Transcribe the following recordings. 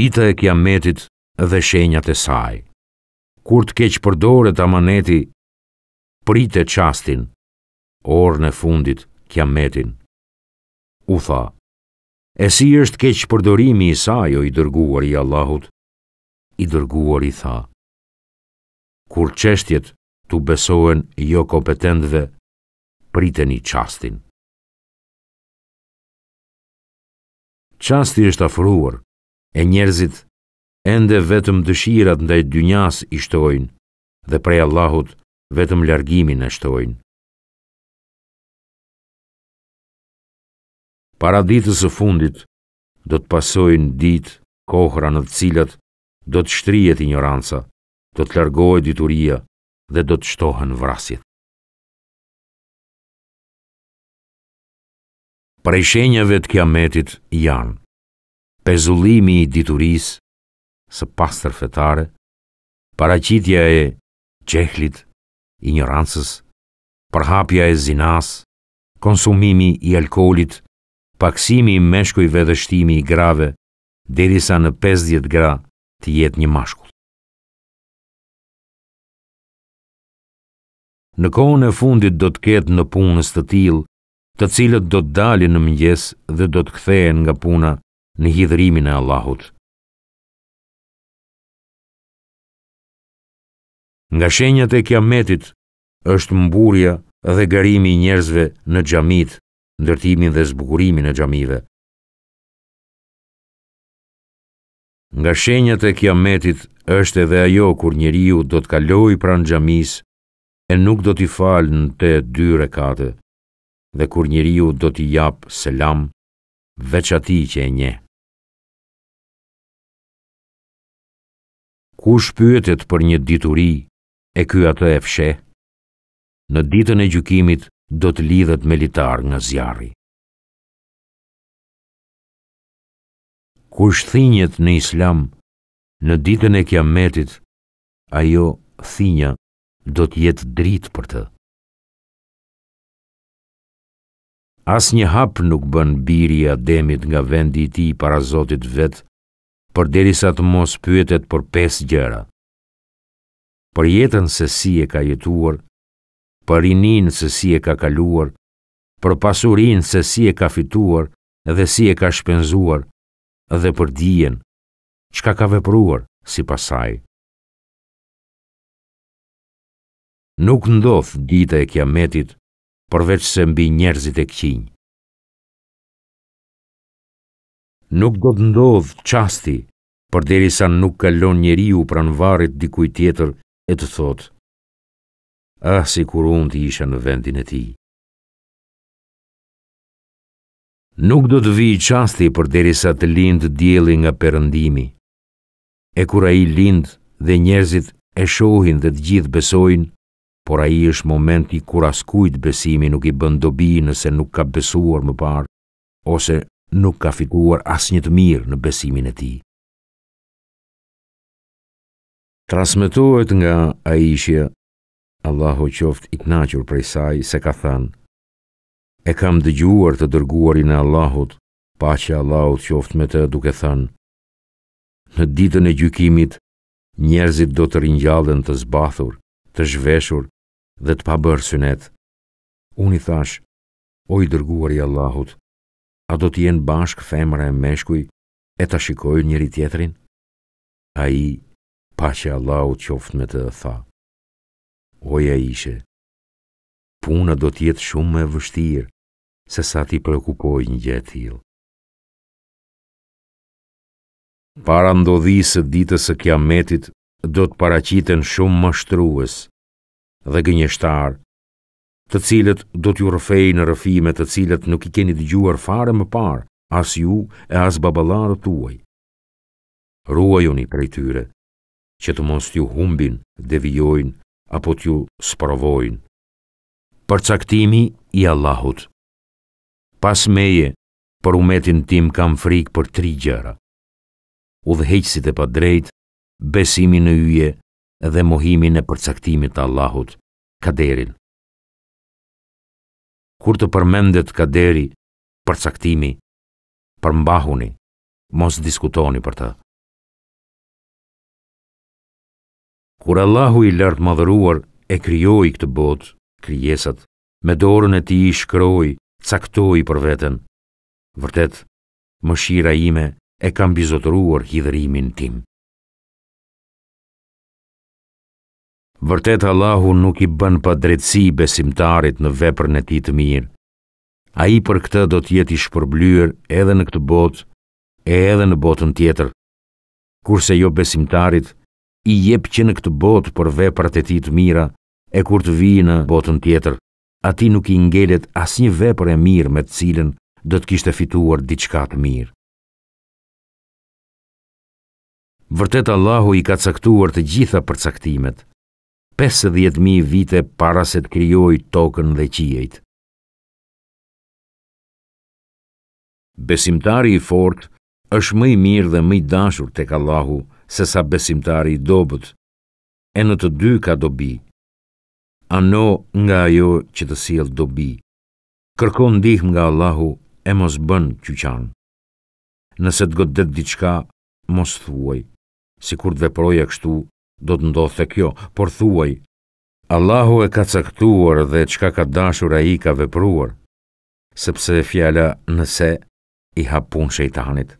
dita e kiametit dhe shenjat e saj. Kur të keqë përdore të amaneti, prite qastin, orë në fundit kiametin. U tha, e si është keqë përdorimi i saj o i dërguar i Allahut? I dërguar i tha, kur qeshtjet të besohen jo kompetentve, priteni qastin. Qasti është afruar, e njerëzit ende vetëm dëshirat ndaj dynjas i shtojnë dhe prej Allahut vetëm largimin e shtojnë. Para ditës së fundit do të pasojnë ditë kohra në të cilat do të shtrihet ignoranca, do të largohet dituria dhe do të shtohen vrasjet. Prej shenjave të kiametit janë pezullimi i diturisë së pastër fetare, paracitja e qehlit, ignorancës, përhapja e zinas, konsumimi i alkolit, paksimi i meshkujve dhe shtimi i grave, derisa në 50 gra të jetë një mashkull. Në kohën e fundit do të ketë në punës të tilë, të cilët do të dalin në mëngjes dhe do të kthehen nga puna në hidhërimin e Allahut. Nga shenjat e kiametit është mburja dhe gërimi i njerëzve në xhamit, ndërtimin dhe zbukurimin e xhamive. Nga shenjat e kiametit është edhe ajo kur njeriu do të kalojë pranë xhamisë e nuk do t'i falë në të dy rekate, dhe kur njeriu do t'i japë selam veç ati që e nje. Ku shpyetet për një dituri, e kjo atë e fshe, në ditën e gjukimit do të lidhet me litar nga zjarri. Kush shthinjet në islam, në ditën e kja metit, ajo thinja do të jetë dritë për të. As një hap nuk bën biri i Ademit nga vendi i ti para Zotit vet, për sa të mos pyetet për pes gjëra. Për jetën se si e ka jetuar, për rinin se si e ka kaluar, për pasurin se si e ka fituar dhe si e ka shpenzuar, dhe për dijen, qka ka vepruar si pasaj. Nuk ndoth dita e kiametit përveç se mbi njerëzit e këqinj. Nuk do të ndodhë qasti, për deri sa nuk kalon njeri u pranvarit dikuj tjetër e të thotë. Ah, si kur unë të isha në vendin e ti. Nuk do të vi qasti për deri sa të lindë djeli nga përëndimi. E kura i lindë dhe njerëzit e shohin dhe të gjithë besojnë, por a i është momenti kur askujt besimi nuk i bëndobi nëse nuk ka besuar më parë, ose nuk ka fikuar asë një të mirë në besimin e ti. Transmetohet nga a ishje, Allahu qoft i knaqur prej saj se ka thënë, e kam dëgjuar të dërguarin e Allahut, pa që Allahut qoft me të duke thënë, në ditën e gjykimit, njerëzit do të rinjallën të zbathur, të zhveshur dhe të bërë synet. Unë i thash, o i dërguar i Allahut, a do t'jen bashk femre e meshkuj e t'a shikojnë njëri tjetrin? A i, pa që Allahut qoftë me të dhe tha, oja ishe, puna do t'jetë shumë me vështirë, se sa ti prekukoj një gjetë tjilë. Para ndodhisë ditës e kiametit, do të paraqiten shumë më dhe gënjeshtar, të cilët do t'ju rëfej në rëfime të cilët nuk i keni dëgjuar fare më parë, as ju e as babalarë tuaj. Ruajoni prej tyre, që të mos t'ju humbin, devijojnë, apo t'ju sprovojnë. Përcaktimi i Allahut Pas meje, për umetin tim kam frikë për tri gjëra. Udhëheqësit e pa drejt, besimi në yje dhe mohimin e përcaktimit të Allahut, kaderin. Kur të përmendet kaderi, përcaktimi, përmbahuni, mos diskutoni për të. Kur Allahu i lartë madhëruar e kryoj këtë botë, kryesat, me dorën e ti i shkroj, caktoj për vetën, vërtet, më shira ime e kam bizotruar hidërimin tim. Vërtet Allahu nuk i bën pa drejtësi besimtarit në veprën e tij të mirë. Ai për këtë do të jetë i shpërblyer edhe në këtë botë e edhe në botën tjetër. Kurse jo besimtarit i jep që në këtë botë për veprat e tij të mira e kur të vijë në botën tjetër, aty nuk i ngelet asnjë vepër e mirë me të cilën do të kishte fituar diçka të mirë. Vërtet Allahu i ka caktuar të gjitha përcaktimet. 50.000 vite para se të tokën dhe qijet. Besimtari i fort është mëj mirë dhe mëj dashur të Allahu se sa besimtari i dobut, e në të dy ka dobi. Ano nga ajo që të siel dobi, kërkon dihm nga Allahu e mos bën qanë. Nëse të godet diçka, mos thuaj, si kur të veproja kështu do të ndodhë të kjo, por thuaj, Allahu e ka caktuar dhe qka ka dashur a i ka vepruar, sepse fjala nëse i hapun shejtanit.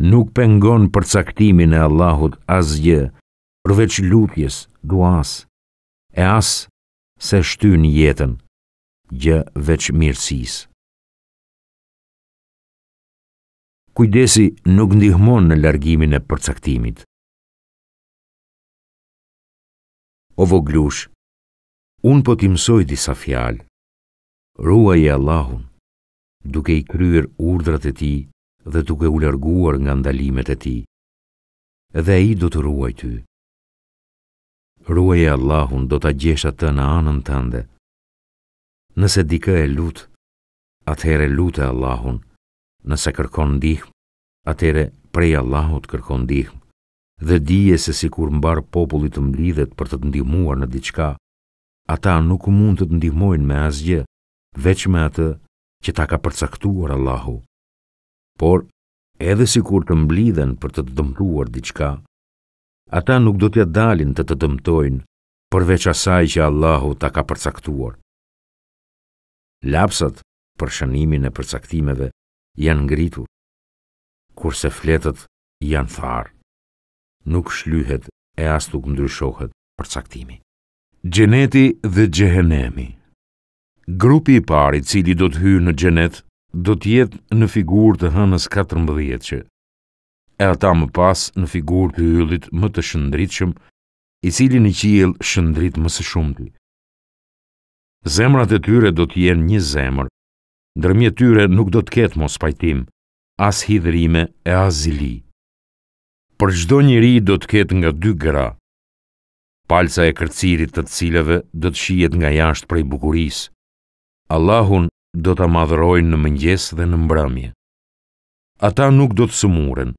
Nuk pengon për caktimin e Allahut asgjë, përveç lutjes, duas, e as se shtyn jetën, gjë veç mirësisë. kujdesi nuk ndihmon në largimin e përcaktimit. O voglush, unë po t'imsoj disa fjalë, ruaj e Allahun, duke i kryer urdrat e ti dhe duke u larguar nga ndalimet e ti, dhe i do të ruaj ty. Ruaj e Allahun do t'a gjesha të në anën tënde, nëse dikë e lutë, atëhere lutë e Allahun, nëse kërkon ndihmë, atere prej Allahut kërkon ndihmë, dhe dije se si kur mbar popullit të mblidhet për të të ndihmuar në diçka, ata nuk mund të të ndihmojnë me asgjë, veç me atë që ta ka përcaktuar Allahu. Por, edhe si kur të mblidhen për të të dëmtuar diçka, ata nuk do ja dalin të të dëmtojnë përveç asaj që Allahu ta ka përcaktuar. Lapsat për shënimin e përcaktimeve janë ngritur, kurse fletët janë tharë, nuk shlyhet e as tuk ndryshohet për caktimi. Gjeneti dhe Gjehenemi Grupi i pari cili do të hyrë në Gjenet, do të jetë në figur të hënës 14 që, e ata më pas në figur të hyllit më të shëndrit shumë, i cili në qilë shëndrit më së shumëti. Zemrat e tyre do jenë një zemër Ndërmje tyre nuk do të ketë mos pajtim, as hidrime e as zili. Për gjdo njëri do të ketë nga dy gra. Palca e kërcirit të cilëve do të shijet nga jashtë prej bukuris. Allahun do të madhërojnë në mëngjes dhe në mbramje. Ata nuk do të sëmuren,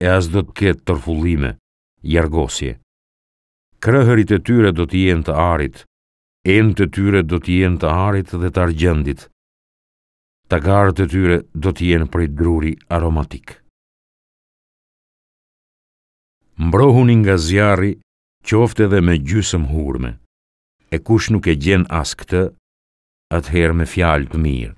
e as do të ketë tërfullime, jargosje. Krëhërit e tyre do të jenë të arit, e në të tyre do të jenë të arit dhe të argjendit, tagarët e tyre do të jenë prej druri aromatik. Mbrohuni nga zjarri, qoftë edhe me gjysëm hurme. E kush nuk e gjen as këtë, atëherë me fjalë të mirë.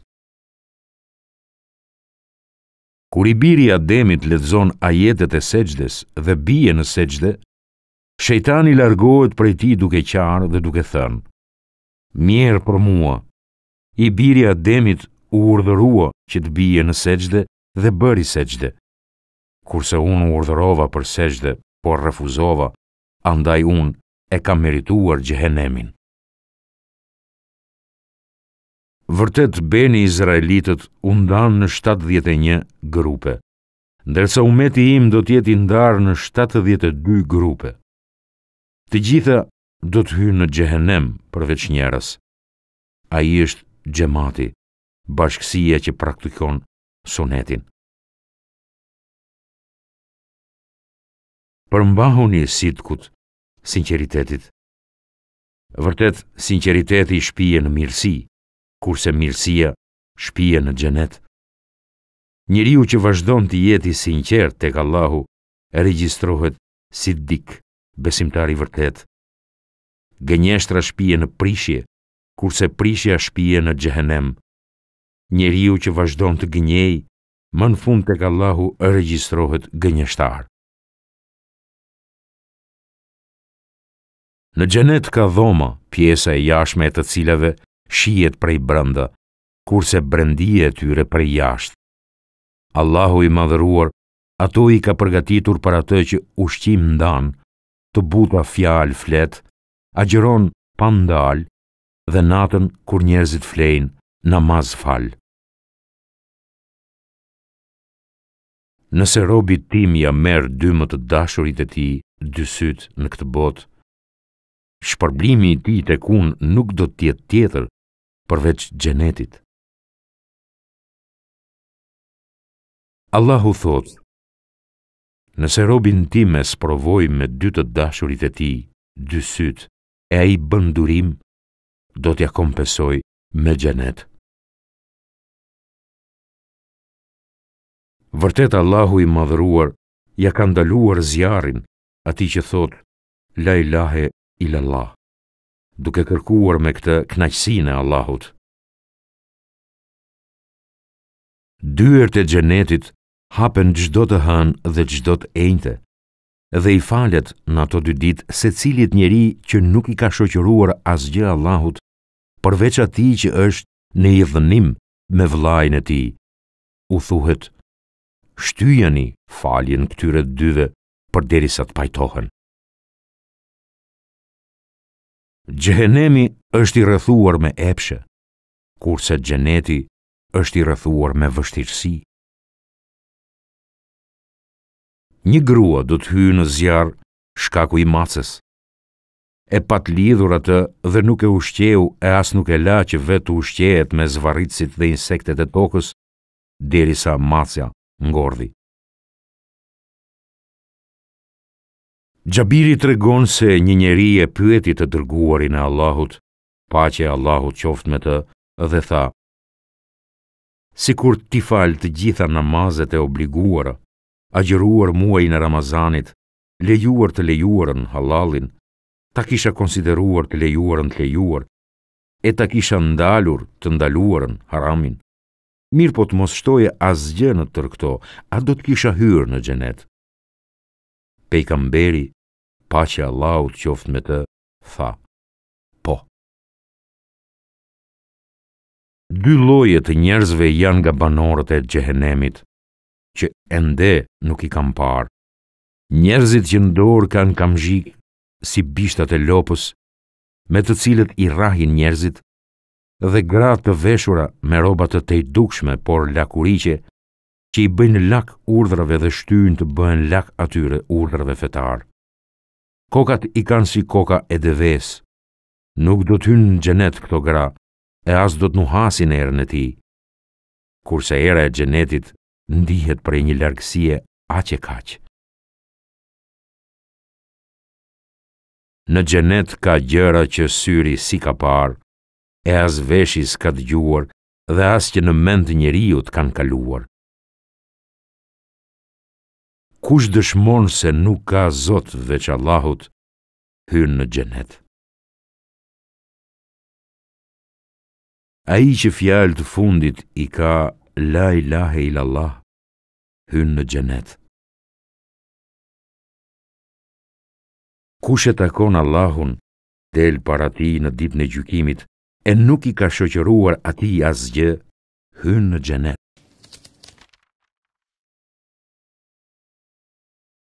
Kur i biri i Ademit lexon ajetet e seqdes dhe bie në seqde, shejtani largohet prej tij duke qarë dhe duke thënë: Mirë për mua, i biri Ademit u urdhërua që të bije në seqde dhe bëri seqde. Kurse unë u urdhërova për seqde, por refuzova, andaj unë e kam merituar gjehenemin. Vërtet, beni Izraelitët u në 71 grupe, ndërsa umeti im do tjeti ndarë në 72 grupe. Të gjitha do të hynë në gjehenem përveç njerës. A i është gjemati bashkësia që praktikon sunetin. i sitkut, sinceritetit. Vërtet, sinceriteti shpije në mirësi, kurse mirësia shpije në gjenet. Njëriu që vazhdon të jeti sinqer të kallahu, e registrohet si dik, besimtari vërtet. Gënjeshtra shpije në prishje, kurse prishja shpije në gjehenem njeriu që vazhdon të gënjej, më në fund të kallahu e regjistrohet gënjështar. Në gjenet ka dhoma, pjesa e jashme e të cilave, shijet prej brënda, kurse brendije e tyre prej jasht. Allahu i madhëruar, ato i ka përgatitur për atë që ushtim ndan, të buta fjal flet, agjeron pandal dhe natën kur njerëzit flejnë, namaz fal. Nëse robi tim ja merë dy më të dashurit e ti, dy sytë në këtë botë, shpërblimi i ti të kun nuk do tjetë tjetër përveç gjenetit. Allahu thotë, nëse robin ti me sprovoj me dy të dashurit e ti, dy sytë, e a i bëndurim, do t'ja kompesoj me gjenetë. Vërtet Allahu i madhëruar ja ka ndaluar zjarin ati që thot, la ilahe ilallah, duke kërkuar me këtë e Allahut. Dyert e gjenetit hapen gjdo të hanë dhe gjdo të ejnëte, dhe i falet në ato dy ditë se cilit njeri që nuk i ka shoqëruar asgjë Allahut, përveç ati që është në i dhënim me vlajnë e ti, u thuhet shtyjeni faljen këtyre dyve për derisa të pajtohen. Gjehenemi është i rëthuar me epshe, kurse gjeneti është i rëthuar me vështirësi. Një grua do të hyjë në zjarë shkaku i macës. E pat lidhur atë dhe nuk e ushqeu e as nuk e la që vetë ushqehet me zvarritësit dhe insektet e tokës, deri sa macja ngordhi. të tregon se një njeri e pyeti të dërguarin e Allahut, paqja e Allahut qoftë me të, dhe tha: Sikur ti fal të gjitha namazet e obliguara, agjëruar muajin e Ramazanit, lejuar të lejuarën hallallin, ta kisha konsideruar të lejuarën të lejuar, e ta kisha ndalur të ndaluarën haramin. Mirë po të mos shtoje asgjë gjë në tërkto, a do të kisha hyrë në gjenet. Pej kam beri, pa që Allah u të qoftë me të, tha. Po. Dy loje të njerëzve janë nga banorët e gjehenemit, që ende nuk i kam parë. Njerëzit që ndorë kanë kam zhikë, si bishtat e lopës, me të cilët i rahin njerëzit, dhe gratë të veshura me robat të te i dukshme, por lakuriche, që i bëjnë lak urdhrave dhe shtyjnë të bëjnë lak atyre urdhrave fetar. Kokat i kanë si koka e dhe nuk do t'hyn në gjenet këto gra, e as do t'nu hasin e rënë ti, kurse era e gjenetit ndihet për e një largësie aqe kaqë. Në gjenet ka gjëra që syri si ka parë, e as veshis ka dëgjuar dhe as që në mend të njeriu të kanë kaluar. Kush dëshmon se nuk ka Zot veç Allahut, hyn në xhenet. Ai që fjalë të fundit i ka la ilahe illallah, hyn në xhenet. Kush e takon Allahun, del para ti në ditën e gjykimit, e nuk i ka shoqëruar ati asgjë, hynë në gjenet.